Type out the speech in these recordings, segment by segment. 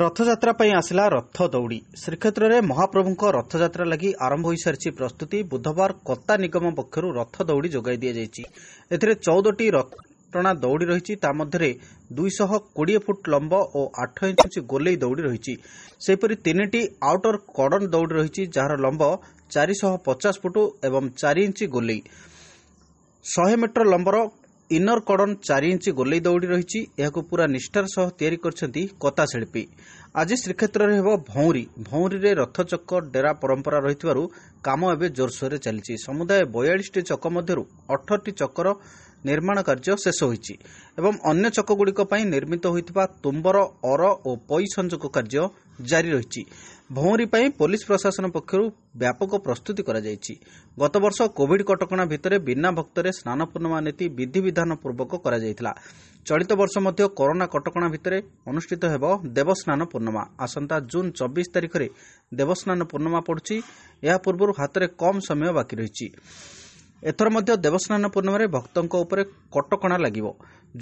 ରଥଯାତ୍ରା ପାଇଁ ଆସିଲା ରଥ ଦୌଡ଼ି ଶ୍ରୀକ୍ଷେତ୍ରରେ ମହାପ୍ରଭୁଙ୍କ ରଥଯାତ୍ରା ଲାଗି ଆରମ୍ଭ ହୋଇସାରିଛି ପ୍ରସ୍ତୁତି ବୁଧବାର କତା ନିଗମ ପକ୍ଷରୁ ରଥ ଦୌଡ଼ି ଯୋଗାଇ ଦିଆଯାଇଛି ଏଥିରେ ଚଉଦଟି ରଥଟଣା ଦୌଡ଼ି ରହିଛି ତା ମଧ୍ୟରେ ଦୁଇଶହ କୋଡ଼ିଏ ଫୁଟ ଲମ୍ବ ଓ ଆଠ ଇଞ୍ଚ ଗୋଲେଇ ଦୌଡ଼ି ରହିଛି ସେହିପରି ତିନିଟି ଆଉଟର କଡ଼ନ ଦୌଡ଼ି ରହିଛି ଯାହାର ଲମ୍ବ ଚାରିଶହ ପଚାଶ ଫୁଟ ଏବଂ ଚାରି ଇଞ୍ଚ ଗୋଲେଇ ଶହେ ମିଟର ଲମ୍ବର ଇନର କଡ଼ନ ଚାରି ଇଞ୍ଚ ଗୋଲେଇ ଦୌଡ଼ି ରହିଛି ଏହାକୁ ପୂରା ନିଷ୍ଠାର ସହ ତିଆରି କରିଛନ୍ତି କତା ଶିଳ୍ପୀ ଆଜି ଶ୍ରୀକ୍ଷେତ୍ରରେ ହେବ ଭଉଁରୀ ଭଉଁରୀରେ ରଥଚକ ଡେରା ପରମ୍ପରା ରହିଥିବାରୁ କାମ ଏବେ ଜୋରସୋରରେ ଚାଲିଛି ସମୁଦାୟ ବୟାଳିଶଟି ଚକ ମଧ୍ୟରୁ ଅଠରଟି ଚକର ନିର୍ମାଣ କାର୍ଯ୍ୟ ଶେଷ ହୋଇଛି ଏବଂ ଅନ୍ୟ ଚକଗୁଡ଼ିକ ପାଇଁ ନିର୍ମିତ ହୋଇଥିବା ତୁମ୍ବର ଅର ଓ ପଇ ସଂଯୋଗ କାର୍ଯ୍ୟ ଜାରି ରହିଛି ଭଉଁରୀ ପାଇଁ ପୋଲିସ ପ୍ରଶାସନ ପକ୍ଷରୁ ବ୍ୟାପକ ପ୍ରସ୍ତୁତି କରାଯାଇଛି ଗତବର୍ଷ କୋଭିଡ କଟକଣା ଭିତରେ ବିନା ଭକ୍ତରେ ସ୍ନାନ ପୂର୍ଣ୍ଣିମା ନୀତି ବିଧିବିଧାନ ପୂର୍ବକ କରାଯାଇଥିଲା ଚଳିତ ବର୍ଷ ମଧ୍ୟ କରୋନା କଟକଣା ଭିତରେ ଅନୁଷ୍ଠିତ ହେବ ଦେବସ୍ନାନ ପୂର୍ଣ୍ଣିମା ଆସନ୍ତା ଜୁନ୍ ଚବିଶ ତାରିଖରେ ଦେବସ୍ନାନ ପୂର୍ଣ୍ଣିମା ପଡୁଛି ଏହା ପୂର୍ବରୁ ହାତରେ କମ୍ ସମୟ ବାକି ରହିଛି ଏଥର ମଧ୍ୟ ଦେବସ୍ନାନ ପୂର୍ଣ୍ଣିମାରେ ଭକ୍ତଙ୍କ ଉପରେ କଟକଣା ଲାଗିବ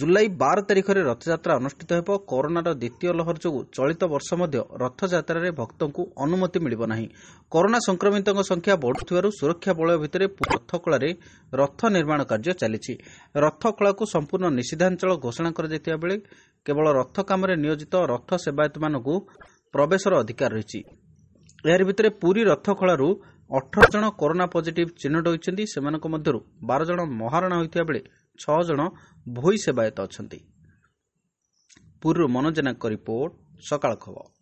ଜୁଲାଇ ବାର ତାରିଖରେ ରଥଯାତ୍ରା ଅନୁଷ୍ଠିତ ହେବ କରୋନାର ଦ୍ୱିତୀୟ ଲହର ଯୋଗୁଁ ଚଳିତ ବର୍ଷ ମଧ୍ୟ ରଥଯାତ୍ରାରେ ଭକ୍ତଙ୍କୁ ଅନୁମତି ମିଳିବ ନାହିଁ କରୋନା ସଂକ୍ରମିତଙ୍କ ସଂଖ୍ୟା ବଢ଼ୁଥିବାରୁ ସୁରକ୍ଷା ବଳୟ ଭିତରେ ରଥକଳାରେ ରଥ ନିର୍ମାଣ କାର୍ଯ୍ୟ ଚାଲିଛି ରଥକଳାକୁ ସମ୍ପୂର୍ଣ୍ଣ ନିଷିଦ୍ଧାଞ୍ଚଳ ଘୋଷଣା କରାଯାଇଥିବା ବେଳେ କେବଳ ରଥ କାମରେ ନିୟୋଜିତ ରଥ ସେବାୟତମାନଙ୍କୁ ପ୍ରବେଶର ଅଧିକାର ରହିଛି ଏହାରି ଭିତରେ ପୁରୀ ରଥଖଳାରୁ ଅଠର ଜଣ କରୋନା ପଜିଟିଭ୍ ଚିହ୍ନଟ ହୋଇଛନ୍ତି ସେମାନଙ୍କ ମଧ୍ୟରୁ ବାର ଜଣ ମହାରଣା ହୋଇଥିବା ବେଳେ ଛଅ ଜଣ ଭୋଇ ସେବାୟତ ଅଛନ୍ତି ପୁରୀରୁ ମନୋଜ ଜେନାଙ୍କ ରିପୋର୍ଟ ସକାଳ ଖବର